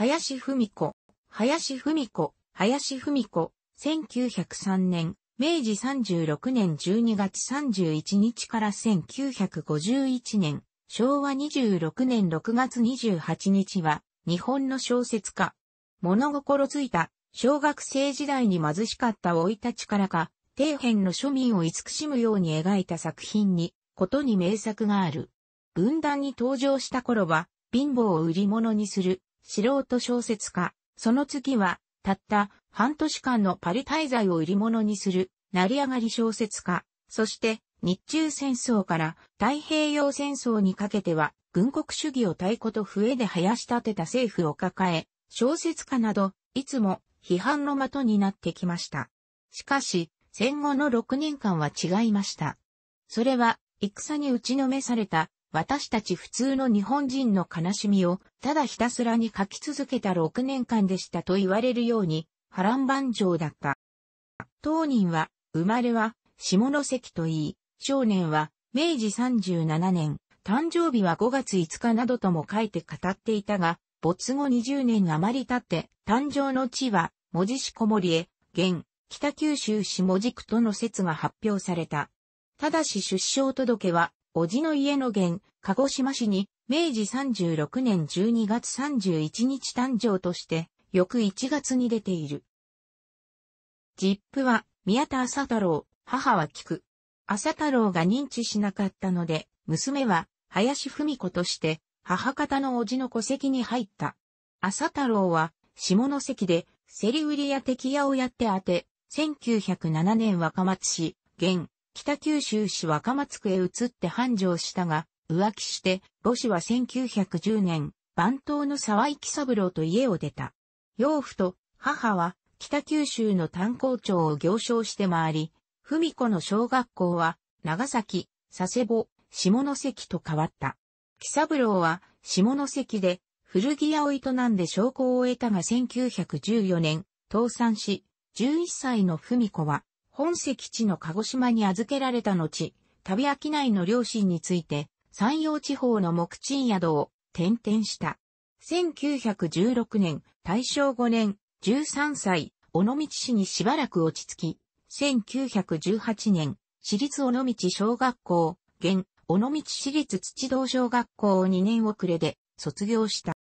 林文子、林文子、林文子、1903年、明治36年12月31日から1951年、昭和26年6月28日は、日本の小説家。物心ついた、小学生時代に貧しかった老いたちからか、底辺の庶民を慈しむように描いた作品に、ことに名作がある。文壇に登場した頃は、貧乏を売り物にする、素人小説家、その次は、たった半年間のパリ滞在を売り物にする、成り上がり小説家、そして日中戦争から太平洋戦争にかけては、軍国主義を太鼓と笛で生やし立てた政府を抱え、小説家など、いつも批判の的になってきました。しかし、戦後の6年間は違いました。それは、戦に打ちのめされた私たち普通の日本人の悲しみを、ただひたすらに書き続けた6年間でしたと言われるように、波乱万丈だった。当人は、生まれは、下関といい、少年は、明治37年、誕生日は5月5日などとも書いて語っていたが、没後20年余り経って、誕生の地は、文字しこもりへ、現、北九州下地区との説が発表された。ただし出生届は、おじの家の源、鹿児島市に、明治36年12月31日誕生として、翌1月に出ている。ジップは、宮田浅太郎、母は菊。浅太郎が認知しなかったので、娘は、林文子として、母方のおじの戸籍に入った。浅太郎は、下関で、競り売りや敵屋をやって当て、1907年若松市、現、北九州市若松区へ移って繁盛したが、浮気して、母子は1910年、番頭の沢井喜三郎と家を出た。養父と母は北九州の炭鉱町を行商して回り、文子の小学校は長崎、佐世保、下関と変わった。喜三郎は下関で古着屋を営んで証拠を得たが1914年、倒産し、11歳の文子は本籍地の鹿児島に預けられた後、旅商いの両親について、山陽地方の木賃宿を転々した。1916年、大正5年、13歳、尾道市にしばらく落ち着き、1918年、私立尾道小学校、現、尾道市立土道小学校を2年遅れで卒業した。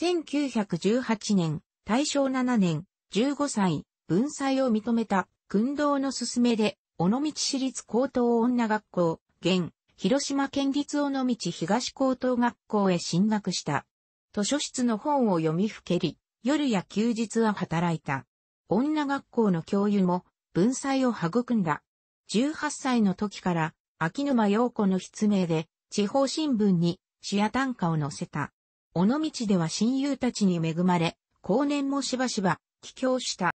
1918年、大正7年、15歳、文才を認めた軍道の勧めで、尾道市立高等女学校、現、広島県立尾道東高等学校へ進学した。図書室の本を読みふけり、夜や休日は働いた。女学校の教諭も文才を育んだ。18歳の時から、秋沼陽子の筆名で、地方新聞に詩や短歌を載せた。尾道では親友たちに恵まれ、後年もしばしば帰郷した。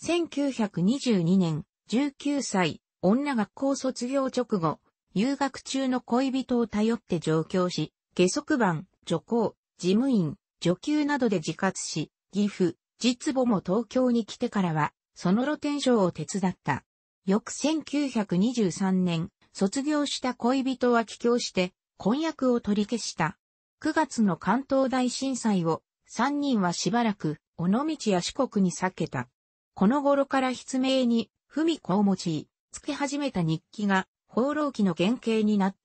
1922年、19歳、女学校卒業直後、留学中の恋人を頼って上京し、下足番、女工、事務員、女給などで自活し、岐阜、実母も東京に来てからは、その露天商を手伝った。翌1923年、卒業した恋人は帰郷して、婚約を取り消した。9月の関東大震災を、3人はしばらく、尾道や四国に避けた。この頃から筆名に、文子を用い、つけ始めた日記が、放浪記の原型になっ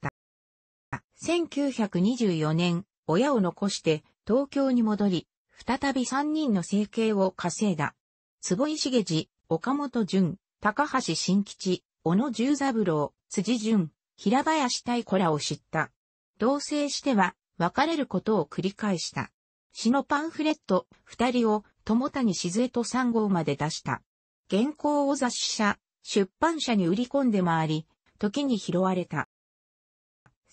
た。1924年、親を残して東京に戻り、再び三人の生計を稼いだ。坪井茂次、岡本淳、高橋新吉、小野十三郎、辻淳、平林太子らを知った。同棲しては別れることを繰り返した。詩のパンフレット、二人を友谷静江と3号まで出した。原稿を雑誌社、出版社に売り込んで回り、時に拾われた。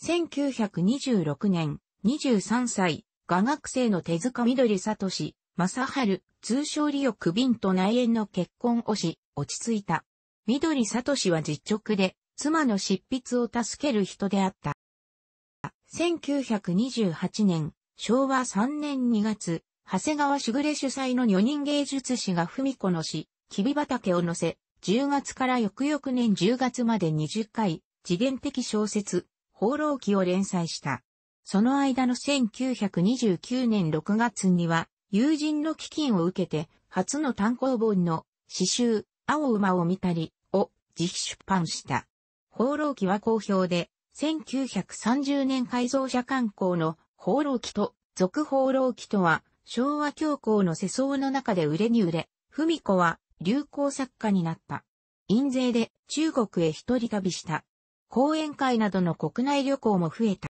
1926年、23歳、画学生の手塚緑里氏、正春、通称李区便と内縁の結婚をし、落ち着いた。緑里氏は実直で、妻の執筆を助ける人であった。1928年、昭和3年2月、長谷川しぐれ主催の女人芸術師が文子の詩、きび畑を載せ、10月から翌々年10月まで20回、自伝的小説、放浪記を連載した。その間の1929年6月には、友人の基金を受けて、初の単行本の、詩集、青馬を見たり、を、自費出版した。放浪記は好評で、1930年改造者観光の放浪記と、続放浪記とは、昭和教皇の世相の中で売れに売れ、文子は流行作家になった。印税で中国へ一人旅した。講演会などの国内旅行も増えた。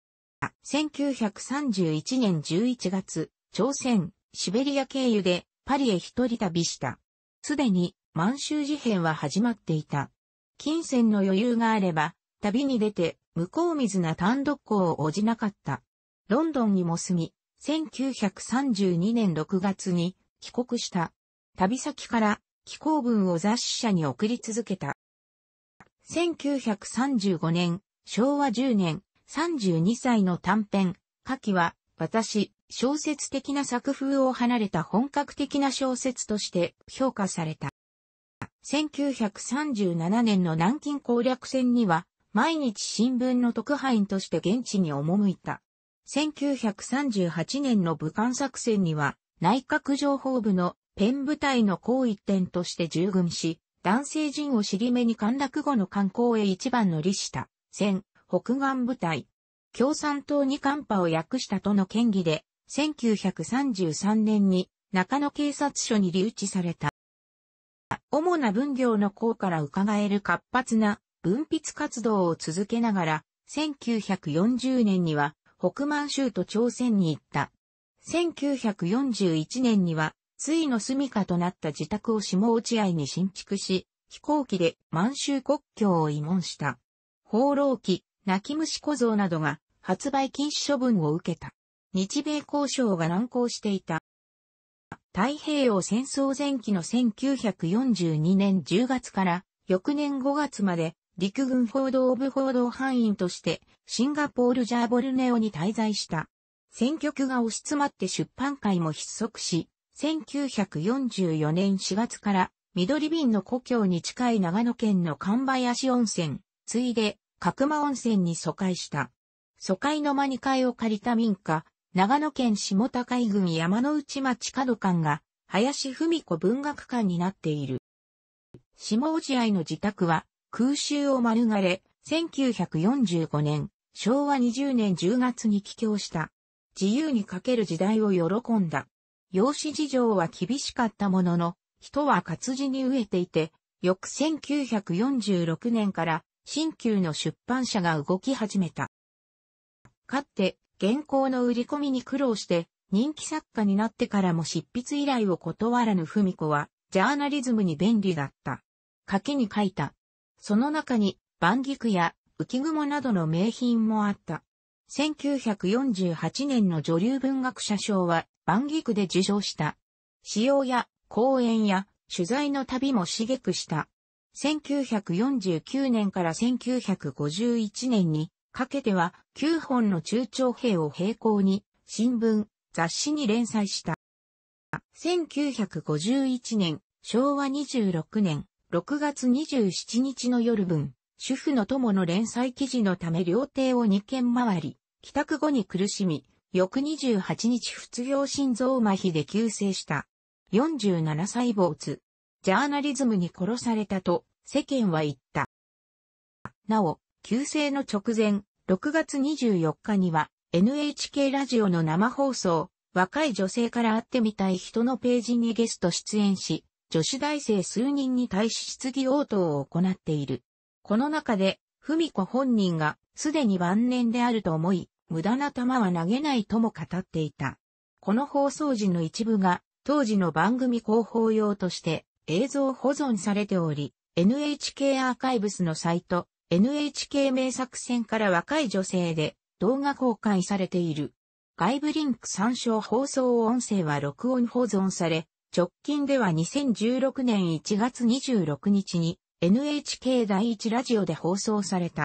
1931年11月、朝鮮、シベリア経由でパリへ一人旅した。すでに満州事変は始まっていた。金銭の余裕があれば、旅に出て、向こう水な単独校を応じなかった。ロンドンにも住み、1932年6月に帰国した。旅先から寄稿文を雑誌社に送り続けた。1935年、昭和10年、32歳の短編、下記は、私、小説的な作風を離れた本格的な小説として評価された。1937年の南京攻略戦には、毎日新聞の特派員として現地に赴いた。1938年の武漢作戦には、内閣情報部のペン部隊の行一点として従軍し、男性陣を尻目に陥落後の観光へ一番乗りした戦、北岸部隊。共産党に寒波を訳したとの権議で、1933年に中野警察署に留置された。主な分業の項から伺える活発な文筆活動を続けながら、1940年には北満州と朝鮮に行った。1941年には、ついの住処となった自宅を下落合に新築し、飛行機で満州国境を慰問した。放浪記、泣き虫小僧などが発売禁止処分を受けた。日米交渉が難航していた。太平洋戦争前期の1942年10月から翌年5月まで陸軍報道部報道班員として、シンガポールジャーボルネオに滞在した。選挙区が押し詰まって出版会も失速し、1944年4月から緑瓶の故郷に近い長野県の神林温泉、ついで角間温泉に疎開した。疎開の間に会を借りた民家、長野県下高井郡山の内町角館が、林文子文学館になっている。下落合の自宅は、空襲を免れ、1945年、昭和20年10月に帰郷した。自由にかける時代を喜んだ。養子事情は厳しかったものの、人は活字に飢えていて、翌1946年から新旧の出版社が動き始めた。かって、原稿の売り込みに苦労して、人気作家になってからも執筆依頼を断らぬ文子は、ジャーナリズムに便利だった。書きに書いた、その中に、万菊や浮雲などの名品もあった。1948年の女流文学者賞は、万菊で受賞した。使用や講演や取材の旅も刺激した。1949年から1951年にかけては9本の中長編を並行に新聞、雑誌に連載した。1951年、昭和26年、6月27日の夜分、主婦の友の連載記事のため料亭を2軒回り、帰宅後に苦しみ、翌28日不業心臓麻痺で急性した。47歳主。ジャーナリズムに殺されたと世間は言った。なお、急性の直前、6月24日には NHK ラジオの生放送、若い女性から会ってみたい人のページにゲスト出演し、女子大生数人に対し質疑応答を行っている。この中で、文子本人がすでに晩年であると思い、無駄な球は投げないとも語っていた。この放送時の一部が当時の番組広報用として映像保存されており、NHK アーカイブスのサイト、NHK 名作戦から若い女性で動画公開されている。外部リンク参照放送音声は録音保存され、直近では2016年1月26日に NHK 第一ラジオで放送された。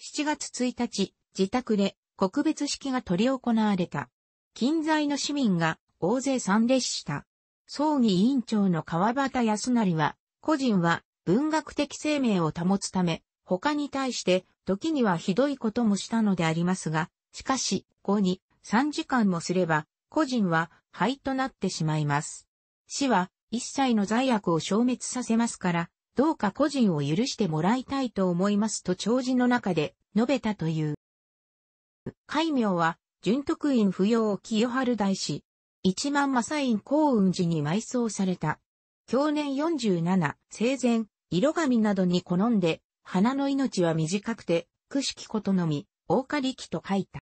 7月1日、自宅で告別式が取り行われた。近在の市民が大勢参列した。葬儀委員長の川端康成は、個人は文学的生命を保つため、他に対して時にはひどいこともしたのでありますが、しかし、後に3時間もすれば、個人は灰となってしまいます。死は一切の罪悪を消滅させますから、どうか個人を許してもらいたいと思いますと弔辞の中で述べたという。戒名は、純徳院不要清春大師、一万正院幸雲寺に埋葬された。去年47、生前、色紙などに好んで、花の命は短くて、くしきことのみ、大か力と書いた。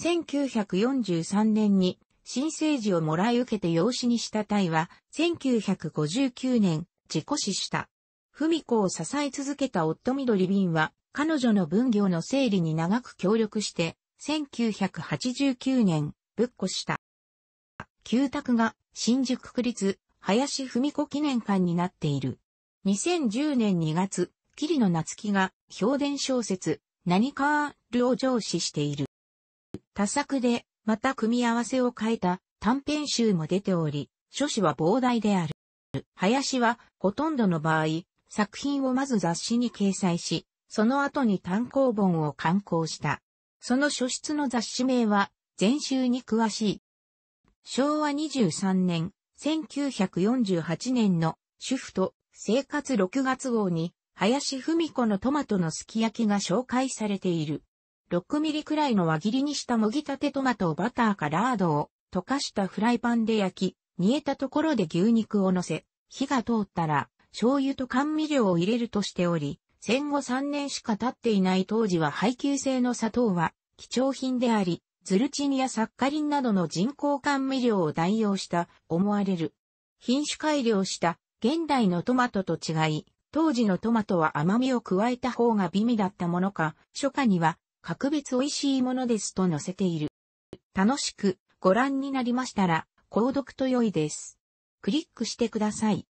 1943年に新生児をもらい受けて養子にした体は、1959年、事故死した。文子を支え続けた夫緑瓶は、彼女の分業の整理に長く協力して、1989年、ぶっこした。旧宅が新宿区立林文子記念館になっている。2010年2月、桐野夏樹が評伝小説、何かあるを上司している。多作でまた組み合わせを変えた短編集も出ており、書誌は膨大である。林は、ほとんどの場合、作品をまず雑誌に掲載し、その後に単行本を刊行した。その書室の雑誌名は、全集に詳しい。昭和23年、1948年の主婦と生活6月号に、林芙美子のトマトのすき焼きが紹介されている。6ミリくらいの輪切りにしたもぎたてトマトをバターかラードを溶かしたフライパンで焼き、煮えたところで牛肉を乗せ、火が通ったら、醤油と甘味料を入れるとしており、戦後3年しか経っていない当時は配給制の砂糖は貴重品であり、ズルチンやサッカリンなどの人工甘味料を代用した思われる。品種改良した現代のトマトと違い、当時のトマトは甘みを加えた方が美味だったものか、初夏には格別美味しいものですと載せている。楽しくご覧になりましたら、購読と良いです。クリックしてください。